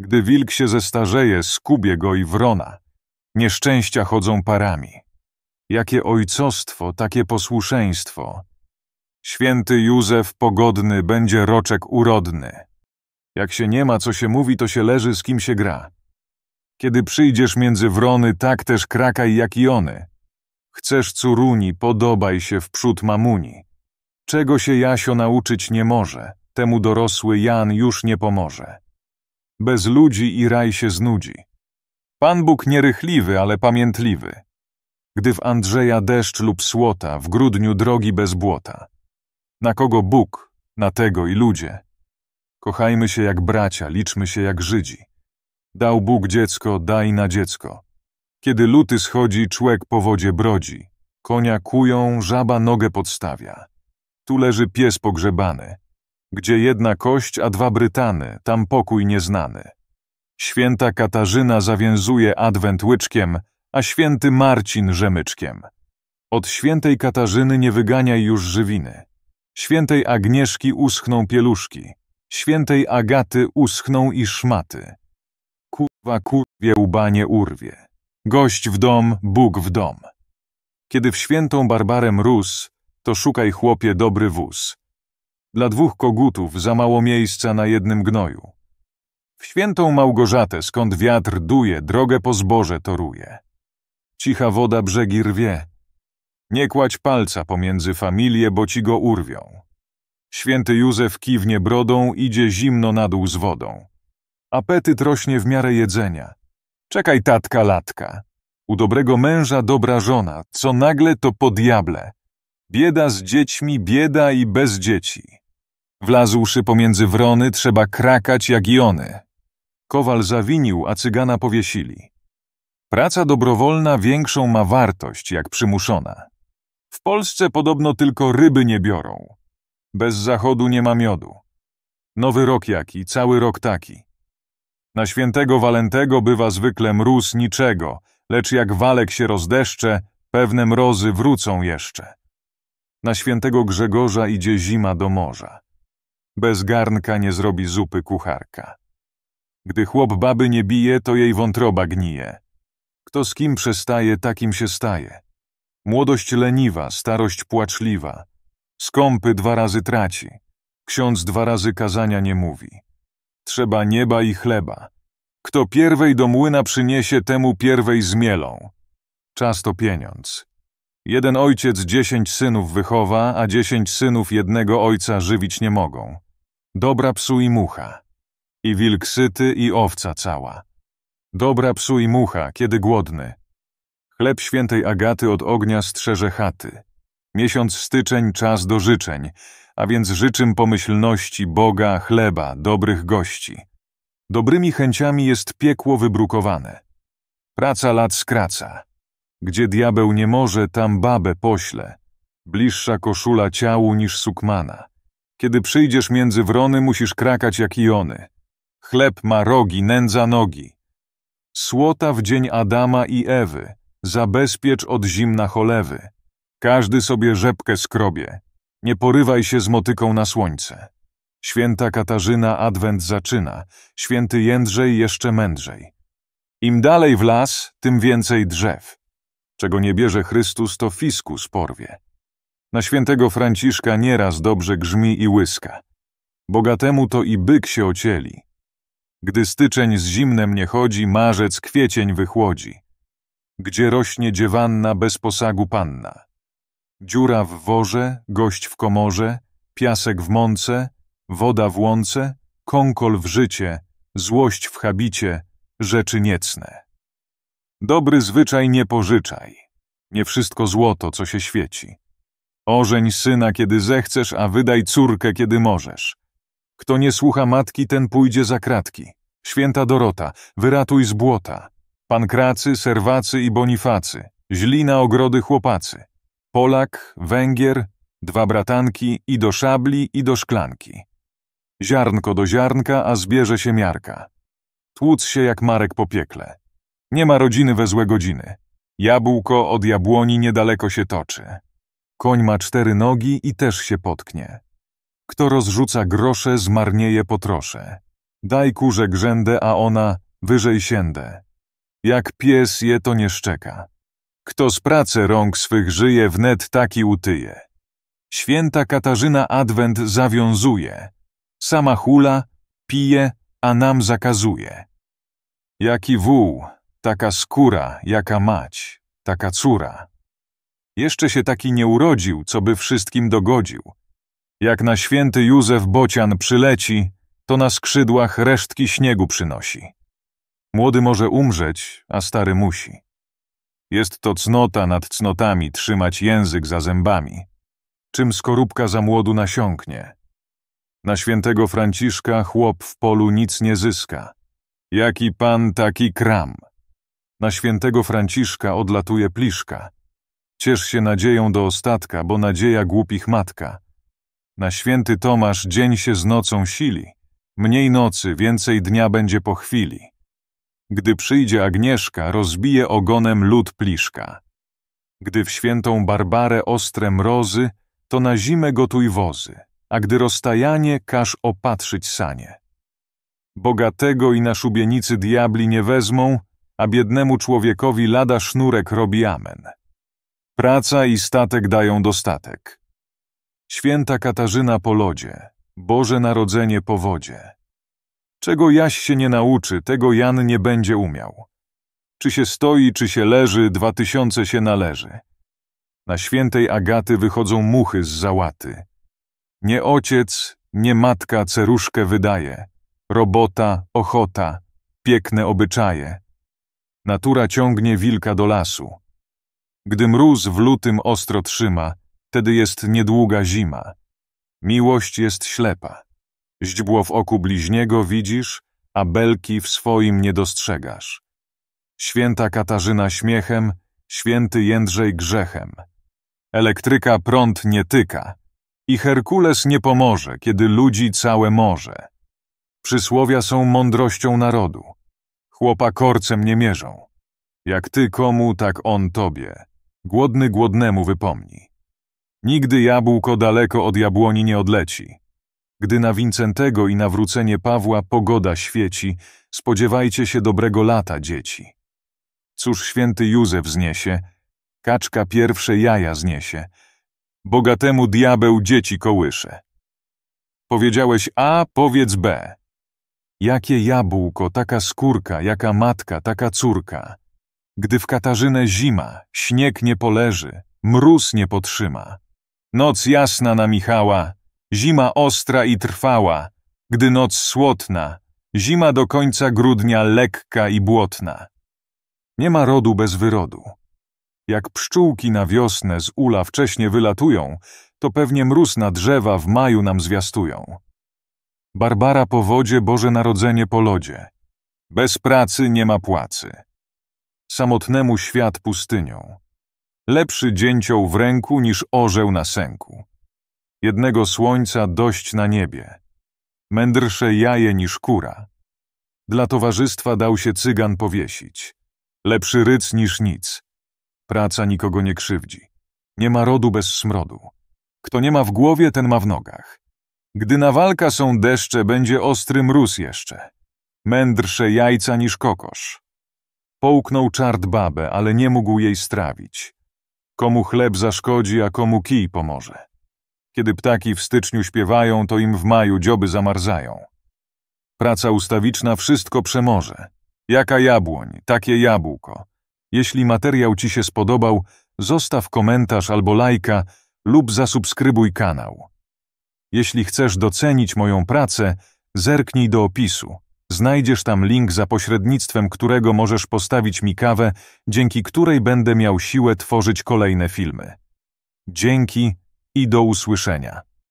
Gdy wilk się zestarzeje, skubie go i wrona. Nieszczęścia chodzą parami. Jakie ojcostwo, takie posłuszeństwo. Święty Józef pogodny będzie roczek urodny. Jak się nie ma, co się mówi, to się leży, z kim się gra. Kiedy przyjdziesz między wrony, tak też krakaj jak i one. Chcesz córuni, podobaj się wprzód mamuni. Czego się Jasio nauczyć nie może, temu dorosły Jan już nie pomoże bez ludzi i raj się znudzi. Pan Bóg nierychliwy, ale pamiętliwy. Gdy w Andrzeja deszcz lub słota, w grudniu drogi bez błota. Na kogo Bóg, na tego i ludzie. Kochajmy się jak bracia, liczmy się jak Żydzi. Dał Bóg dziecko, daj na dziecko. Kiedy luty schodzi, człek po wodzie brodzi. Konia kują, żaba nogę podstawia. Tu leży pies pogrzebany gdzie jedna kość, a dwa Brytany, tam pokój nieznany. Święta Katarzyna zawięzuje adwent łyczkiem, a święty Marcin rzemyczkiem. Od świętej Katarzyny nie wyganiaj już żywiny. Świętej Agnieszki uschną pieluszki. Świętej Agaty uschną i szmaty. Kurwa kurwie łbanie urwie. Gość w dom, Bóg w dom. Kiedy w świętą Barbarę mróz, to szukaj chłopie dobry wóz. Dla dwóch kogutów za mało miejsca na jednym gnoju. W świętą Małgorzatę, skąd wiatr duje, drogę po zboże toruje. Cicha woda brzegi rwie. Nie kładź palca pomiędzy familie, bo ci go urwią. Święty Józef kiwnie brodą, idzie zimno na dół z wodą. Apetyt rośnie w miarę jedzenia. Czekaj tatka latka. U dobrego męża dobra żona, co nagle to po diable. Bieda z dziećmi, bieda i bez dzieci. Wlazłszy pomiędzy wrony, trzeba krakać jak i one. Kowal zawinił, a cygana powiesili. Praca dobrowolna większą ma wartość, jak przymuszona. W Polsce podobno tylko ryby nie biorą. Bez zachodu nie ma miodu. Nowy rok jaki, cały rok taki. Na świętego Walentego bywa zwykle mróz niczego, lecz jak walek się rozdeszcze, pewne mrozy wrócą jeszcze. Na świętego Grzegorza idzie zima do morza. Bez garnka nie zrobi zupy kucharka. Gdy chłop baby nie bije, to jej wątroba gnije. Kto z kim przestaje, takim się staje. Młodość leniwa, starość płaczliwa. Skąpy dwa razy traci. Ksiądz dwa razy kazania nie mówi. Trzeba nieba i chleba. Kto pierwej do młyna przyniesie, temu pierwej zmielą. Czas to pieniądz. Jeden ojciec dziesięć synów wychowa, a dziesięć synów jednego ojca żywić nie mogą. Dobra psu i mucha. I wilk syty i owca cała. Dobra psu i mucha, kiedy głodny. Chleb świętej Agaty od ognia strzeże chaty. Miesiąc styczeń, czas do życzeń, a więc życzym pomyślności Boga, chleba, dobrych gości. Dobrymi chęciami jest piekło wybrukowane. Praca lat skraca. Gdzie diabeł nie może, tam babę pośle. Bliższa koszula ciału niż sukmana. Kiedy przyjdziesz między wrony, musisz krakać jak iony. Chleb ma rogi, nędza nogi. Słota w dzień Adama i Ewy, zabezpiecz od zimna cholewy. Każdy sobie rzepkę skrobie, nie porywaj się z motyką na słońce. Święta Katarzyna adwent zaczyna, święty Jędrzej jeszcze mędrzej. Im dalej w las, tym więcej drzew. Czego nie bierze Chrystus, to fiskus porwie. Na świętego Franciszka nieraz dobrze grzmi i łyska. Bogatemu to i byk się ocieli. Gdy styczeń z zimnem nie chodzi, marzec kwiecień wychłodzi. Gdzie rośnie dziewanna bez posagu panna. Dziura w worze, gość w komorze, piasek w mące, woda w łące, konkol w życie, złość w habicie, rzeczy niecne. Dobry zwyczaj nie pożyczaj. Nie wszystko złoto, co się świeci. Ożeń syna, kiedy zechcesz, a wydaj córkę, kiedy możesz. Kto nie słucha matki, ten pójdzie za kratki. Święta Dorota, wyratuj z błota. Pankracy, serwacy i bonifacy, źli na ogrody chłopacy. Polak, Węgier, dwa bratanki i do szabli i do szklanki. Ziarnko do ziarnka, a zbierze się miarka. Tłuc się jak Marek po piekle. Nie ma rodziny we złe godziny. Jabłko od jabłoni niedaleko się toczy. Koń ma cztery nogi i też się potknie. Kto rozrzuca grosze, zmarnieje potrosze. Daj kurze grzędę, a ona wyżej siędę. Jak pies je, to nie szczeka. Kto z pracy rąk swych żyje, wnet taki utyje. Święta Katarzyna Adwent zawiązuje. Sama hula, pije, a nam zakazuje. Jaki wół, taka skóra, jaka mać, taka córa. Jeszcze się taki nie urodził, co by wszystkim dogodził. Jak na święty Józef Bocian przyleci, to na skrzydłach resztki śniegu przynosi. Młody może umrzeć, a stary musi. Jest to cnota nad cnotami trzymać język za zębami, czym skorupka za młodu nasiąknie. Na świętego Franciszka chłop w polu nic nie zyska. Jaki pan, taki kram. Na świętego Franciszka odlatuje pliszka. Ciesz się nadzieją do ostatka, bo nadzieja głupich matka. Na święty Tomasz dzień się z nocą sili. Mniej nocy, więcej dnia będzie po chwili. Gdy przyjdzie Agnieszka, rozbije ogonem lód pliszka. Gdy w świętą Barbarę ostre mrozy, to na zimę gotuj wozy, a gdy rozstajanie, każ opatrzyć sanie. Bogatego i na szubienicy diabli nie wezmą, a biednemu człowiekowi lada sznurek robi amen. Praca i statek dają dostatek. Święta Katarzyna po lodzie, Boże Narodzenie po wodzie. Czego Jaś się nie nauczy, tego Jan nie będzie umiał. Czy się stoi, czy się leży, dwa tysiące się należy. Na świętej Agaty wychodzą muchy z załaty. Nie ojciec, nie matka ceruszkę wydaje. Robota, ochota, piękne obyczaje. Natura ciągnie wilka do lasu. Gdy mróz w lutym ostro trzyma, tedy jest niedługa zima. Miłość jest ślepa. Źdźbło w oku bliźniego widzisz, a belki w swoim nie dostrzegasz. Święta Katarzyna śmiechem, święty Jędrzej grzechem. Elektryka prąd nie tyka i Herkules nie pomoże, kiedy ludzi całe morze. Przysłowia są mądrością narodu. Chłopa korcem nie mierzą. Jak ty komu, tak on tobie. Głodny głodnemu wypomni. Nigdy jabłko daleko od jabłoni nie odleci. Gdy na Wincentego i nawrócenie Pawła pogoda świeci, spodziewajcie się dobrego lata, dzieci. Cóż święty Józef zniesie, kaczka pierwsze jaja zniesie, bogatemu diabeł dzieci kołysze. Powiedziałeś A, powiedz B. Jakie jabłko, taka skórka, jaka matka, taka córka gdy w Katarzynę zima, śnieg nie poleży, mróz nie potrzyma. Noc jasna na Michała, zima ostra i trwała, gdy noc słotna, zima do końca grudnia lekka i błotna. Nie ma rodu bez wyrodu. Jak pszczółki na wiosnę z ula wcześnie wylatują, to pewnie mróz na drzewa w maju nam zwiastują. Barbara po wodzie, Boże Narodzenie po lodzie. Bez pracy nie ma płacy samotnemu świat pustynią. Lepszy dzięcioł w ręku niż orzeł na sęku. Jednego słońca dość na niebie. Mędrsze jaje niż kura. Dla towarzystwa dał się cygan powiesić. Lepszy ryc niż nic. Praca nikogo nie krzywdzi. Nie ma rodu bez smrodu. Kto nie ma w głowie, ten ma w nogach. Gdy na walka są deszcze, będzie ostry mróz jeszcze. Mędrsze jajca niż kokosz. Połknął czart babę, ale nie mógł jej strawić. Komu chleb zaszkodzi, a komu kij pomoże. Kiedy ptaki w styczniu śpiewają, to im w maju dzioby zamarzają. Praca ustawiczna wszystko przemoże. Jaka jabłoń, takie jabłko. Jeśli materiał Ci się spodobał, zostaw komentarz albo lajka lub zasubskrybuj kanał. Jeśli chcesz docenić moją pracę, zerknij do opisu. Znajdziesz tam link, za pośrednictwem którego możesz postawić mi kawę, dzięki której będę miał siłę tworzyć kolejne filmy. Dzięki i do usłyszenia.